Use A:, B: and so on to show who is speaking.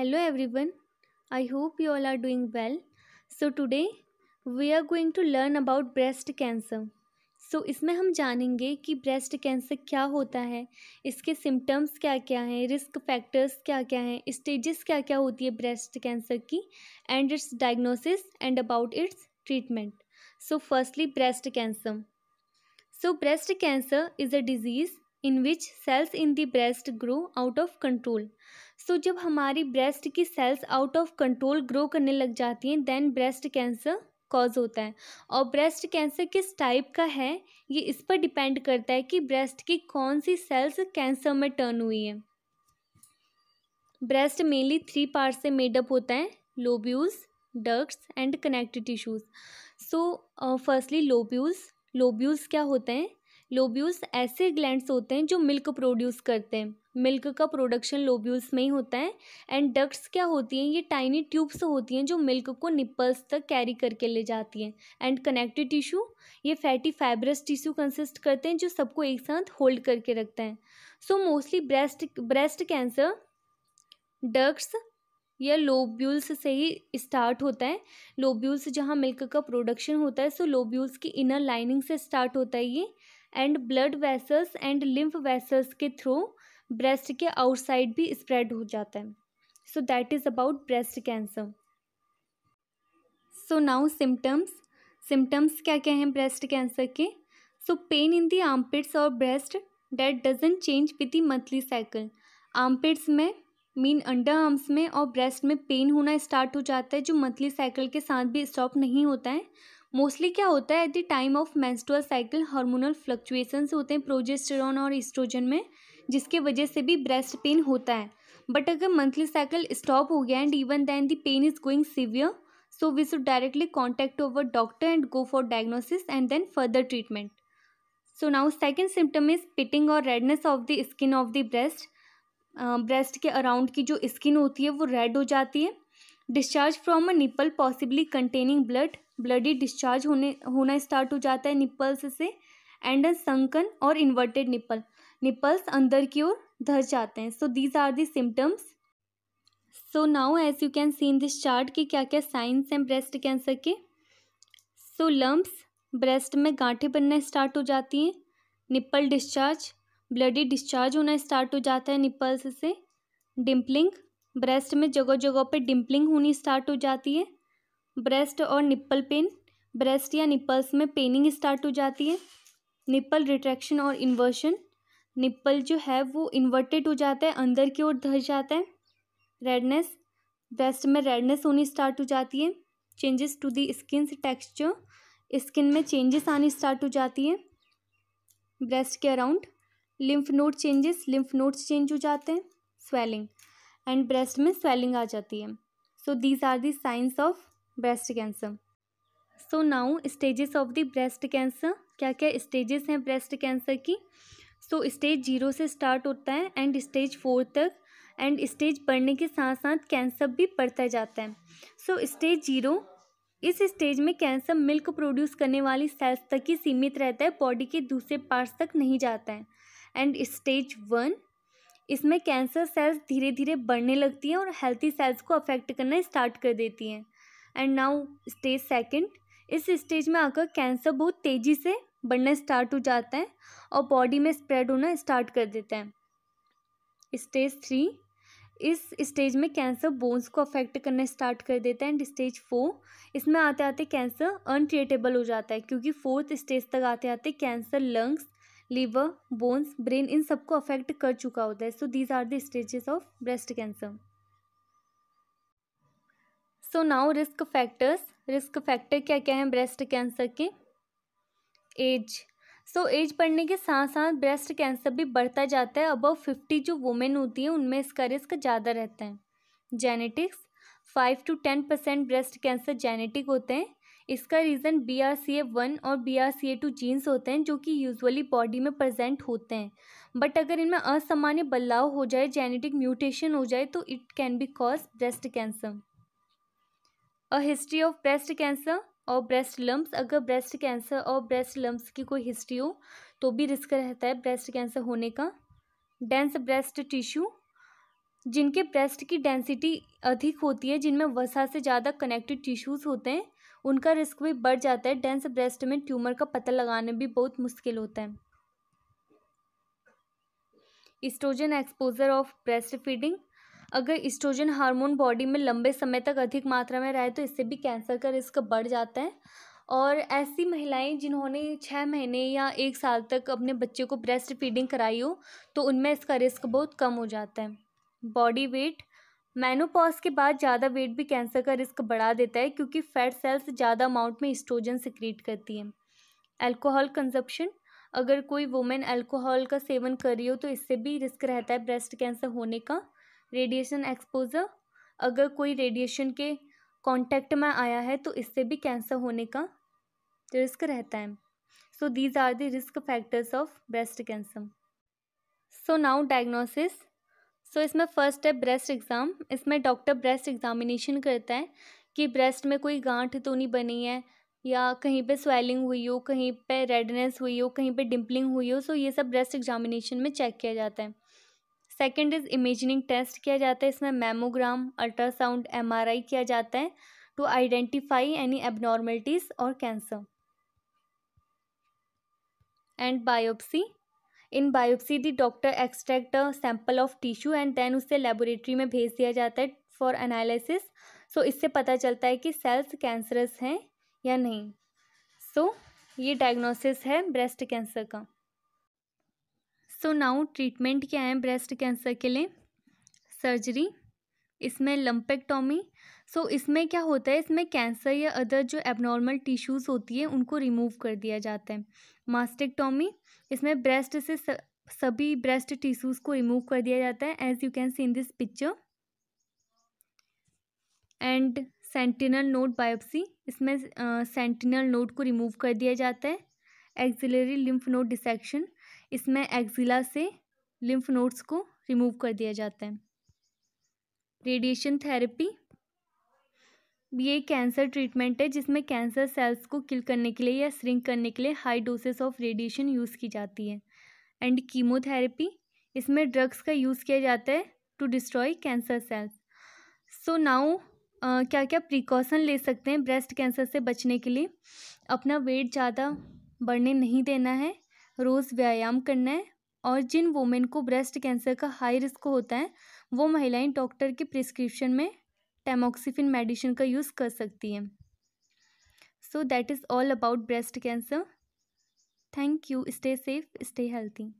A: hello everyone I hope you all are doing well so today we are going to learn about breast cancer so इसमें हम जानेंगे कि breast cancer क्या होता है इसके सिम्टम्स क्या क्या हैं रिस्क फैक्टर्स क्या क्या हैं स्टेजेस क्या क्या होती है ब्रेस्ट कैंसर की and its diagnosis and about its treatment so firstly breast cancer so breast cancer is a disease in which cells in the breast grow out of control so जब हमारी breast की cells out of control grow करने लग जाती हैं then breast cancer cause होता है और ब्रेस्ट कैंसर किस टाइप का है ये इस पर डिपेंड करता है कि ब्रेस्ट की कौन सी सेल्स कैंसर में टर्न हुई है ब्रेस्ट मेनली थ्री पार्ट से मेडअप होता है lobules ducts and connective tissues so firstly lobules lobules क्या होते हैं लोब्यूल्स ऐसे ग्लैंड्स होते हैं जो मिल्क प्रोड्यूस करते हैं मिल्क का प्रोडक्शन लोब्यूल्स में ही होता है एंड डक्ट्स क्या होती हैं ये टाइनी ट्यूब्स होती हैं जो मिल्क को निप्पल्स तक कैरी करके ले जाती हैं एंड कनेक्टिव टिश्यू ये फैटी फाइब्रस टिश्यू कंसिस्ट करते हैं जो सबको एक साथ होल्ड करके रखते हैं so mostly breast breast cancer ducts या लोब्यूल्स से ही स्टार्ट होता है लोब्यूल्स जहाँ मिल्क का प्रोडक्शन होता है सो लोब्यूल्स की इनर लाइनिंग से स्टार्ट होता है ये and blood vessels and lymph vessels के थ्रू ब्रेस्ट के आउटसाइड भी स्प्रेड हो जाता है so that is about breast cancer so now symptoms symptoms क्या क्या हैं ब्रेस्ट कैंसर के so pain in the armpits और breast that doesn't change with the monthly cycle armpits में मीन अंडर आर्म्स में और ब्रेस्ट में पेन होना स्टार्ट हो जाता है जो मंथली साइकिल के साथ भी स्टॉप नहीं होता है मोस्टली क्या होता है at the time of menstrual cycle hormonal fluctuations होते हैं प्रोजेस्टेरोन और इस्ट्रोजन में जिसके वजह से भी ब्रेस्ट पेन होता है बट अगर मंथली साइकिल स्टॉप हो गया and even then the pain is going severe so we should directly contact over doctor and go for diagnosis and then further treatment so now second symptom is pitting और redness of the skin of the breast breast के around की जो skin होती है वो red हो जाती है discharge from a nipple possibly containing blood bloody discharge होने होना स्टार्ट हो जाता है निप्पल्स से एंड अ संकन और इन्वर्टेड निप्पल निपल्स अंदर की ओर धस जाते हैं so these are the symptoms so now as you can see in this chart के क्या क्या साइंस हैं ब्रेस्ट कैंसर के सो लम्ब्स ब्रेस्ट में गांठे बनना स्टार्ट हो जाती हैं निप्पल डिस्चार्ज ब्लडी डिस्चार्ज होना स्टार्ट हो जाता है निप्पल्स से डिम्पलिंग ब्रेस्ट में जगह जगह पे डिम्पलिंग होनी स्टार्ट हो जाती है ब्रेस्ट और निप्पल पेन ब्रेस्ट या निप्पल्स में पेनिंग स्टार्ट हो जाती है निप्पल रिट्रैक्शन और इन्वर्शन निप्पल जो है वो इन्वर्टेड हो जाता है अंदर की ओर धस जाता है रेडनेस ब्रेस्ट में रेडनेस होनी स्टार्ट हो जाती है changes to the skin texture skin में चेंजेस आनी स्टार्ट हो जाती है ब्रेस्ट के around lymph node changes lymph nodes change हो जाते हैं स्वेलिंग एंड ब्रेस्ट में स्वेलिंग आ जाती है so these are the signs of breast cancer so now stages of the breast cancer क्या क्या स्टेजेस हैं ब्रेस्ट कैंसर की सो स्टेज जीरो से स्टार्ट होता है एंड स्टेज फोर तक एंड स्टेज बढ़ने के साथ साथ कैंसर भी बढ़ता जाता है सो स्टेज जीरो इस स्टेज में कैंसर मिल्क प्रोड्यूस करने वाली सेल्स तक ही सीमित रहता है बॉडी के दूसरे पार्ट्स तक नहीं जाता है एंड स्टेज वन इसमें कैंसर सेल्स धीरे धीरे बढ़ने लगती हैं और हेल्थी सेल्स को अफेक्ट करना स्टार्ट कर देती हैं एंड नाउ स्टेज सेकेंड इस स्टेज में आकर कैंसर बहुत तेज़ी से बढ़ना स्टार्ट हो जाता है और बॉडी में स्प्रेड होना स्टार्ट कर देता है स्टेज थ्री इस स्टेज में कैंसर बोन्स को अफेक्ट करना स्टार्ट कर देता है एंड स्टेज फोर इसमें आते आते कैंसर अनट्रीटेबल हो जाता है क्योंकि फोर्थ स्टेज तक आते आते cancer lungs liver bones brain इन सबको अफेक्ट कर चुका होता है so these are the stages of breast cancer so now risk factors risk factor क्या क्या हैं ब्रेस्ट कैंसर के एज सो एज बढ़ने के साथ साथ ब्रेस्ट कैंसर भी बढ़ता जाता है अबव फिफ्टी जो वुमेन होती है उनमें इसका रिस्क ज़्यादा रहता है genetics five to ten percent breast cancer genetic होते हैं इसका reason B R C A one और B R C A two genes होते हैं जो कि यूजुअली बॉडी में प्रेजेंट होते हैं बट अगर इनमें असामान्य बदलाव हो जाए जेनेटिक म्यूटेशन हो जाए तो it can be cause breast cancer a history of breast cancer और ब्रेस्ट लम्ब्स अगर ब्रेस्ट कैंसर और ब्रेस्ट लम्ब्स की कोई हिस्ट्री हो तो भी रिस्क रहता है ब्रेस्ट कैंसर होने का डेंस ब्रेस्ट टिश्यू जिनके ब्रेस्ट की डेंसिटी अधिक होती है जिनमें वसा से ज़्यादा कनेक्टेड टिश्यूज़ होते हैं उनका रिस्क भी बढ़ जाता है डेंस ब्रेस्ट में ट्यूमर का पता लगाने भी बहुत मुश्किल होता है estrogen exposure of breast feeding अगर इस्ट्रोजन हार्मोन बॉडी में लंबे समय तक अधिक मात्रा में रहे तो इससे भी कैंसर का रिस्क बढ़ जाता है और ऐसी महिलाएं जिन्होंने छः महीने या एक साल तक अपने बच्चे को ब्रेस्ट फीडिंग कराई हो तो उनमें इसका रिस्क बहुत कम हो जाता है बॉडी वेट मैनोपॉज के बाद ज़्यादा वेट भी कैंसर का रिस्क बढ़ा देता है क्योंकि फैट सेल्स ज़्यादा अमाउंट में इस्ट्रोजन सिक्रिएट करती हैं अल्कोहल कंजप्शन अगर कोई वुमेन अल्कोहल का सेवन कर रही हो तो इससे भी रिस्क रहता है ब्रेस्ट कैंसर होने का रेडिएशन एक्सपोजर अगर कोई रेडिएशन के कॉन्टैक्ट में आया है तो इससे भी कैंसर होने का रिस्क रहता है so these are the risk factors of breast cancer so now diagnosis so so, इसमें फर्स्ट है ब्रेस्ट एग्ज़ाम इसमें डॉक्टर ब्रेस्ट एग्ज़ामिनेशन करता है कि ब्रेस्ट में कोई गांठ तो नहीं बनी है या कहीं पे स्वेलिंग हुई हो कहीं पे रेडनेस हुई हो कहीं पे डिम्पलिंग हुई हो सो so ये सब ब्रेस्ट एग्जामिनेशन में चेक किया जाता है सेकंड इज़ इमेजिनिंग टेस्ट किया जाता है इसमें मेमोग्राम अल्ट्रासाउंड एम किया जाता है टू आइडेंटिफाई एनी एबनॉर्मेलिटीज़ और cancer and biopsy in biopsy the doctor extract sample of tissue and then उसे लेबोरेटरी में भेज दिया जाता है फॉर एनालिसिस सो इससे पता चलता है कि सेल्स कैंसरस हैं या नहीं सो so, ये डायग्नोसिस है ब्रेस्ट कैंसर का सो नाउ ट्रीटमेंट क्या है ब्रेस्ट कैंसर के लिए सर्जरी इसमें लम्पेक्टॉमी सो इसमें क्या होता है इसमें कैंसर या अदर जो एबनॉर्मल टिश्यूज़ होती है उनको रिमूव कर दिया जाता है मास्टिकटॉमी इसमें ब्रेस्ट से सभी ब्रेस्ट टिश्यूज़ को रिमूव कर दिया जाता है as you can see in this picture and sentinel node biopsy इसमें सेंटिनल नोट को रिमूव कर दिया जाता है एक्जिलरी लिम्फ नोट डिसेक्शन इसमें एक्जिला से लिम्फ नोट्स को रिमूव कर दिया जाता है रेडिएशन थेरेपी ये कैंसर ट्रीटमेंट है जिसमें कैंसर सेल्स को किल करने के लिए या श्रिंक करने के लिए high doses of radiation use की जाती है एंड कीमोथेरेपी इसमें ड्रग्स का यूज़ किया जाता है to destroy cancer cells so now क्या क्या प्रिकॉशन ले सकते हैं ब्रेस्ट कैंसर से बचने के लिए अपना वेट ज़्यादा बढ़ने नहीं देना है रोज़ व्यायाम करना है और जिन वुमेन को ब्रेस्ट कैंसर का हाई रिस्क होता है वो महिलाएं डॉक्टर के प्रिस्क्रिप्शन में टेमोक्सीफिन मेडिसिन का यूज़ कर सकती हैं so that is all about breast cancer thank you stay safe stay healthy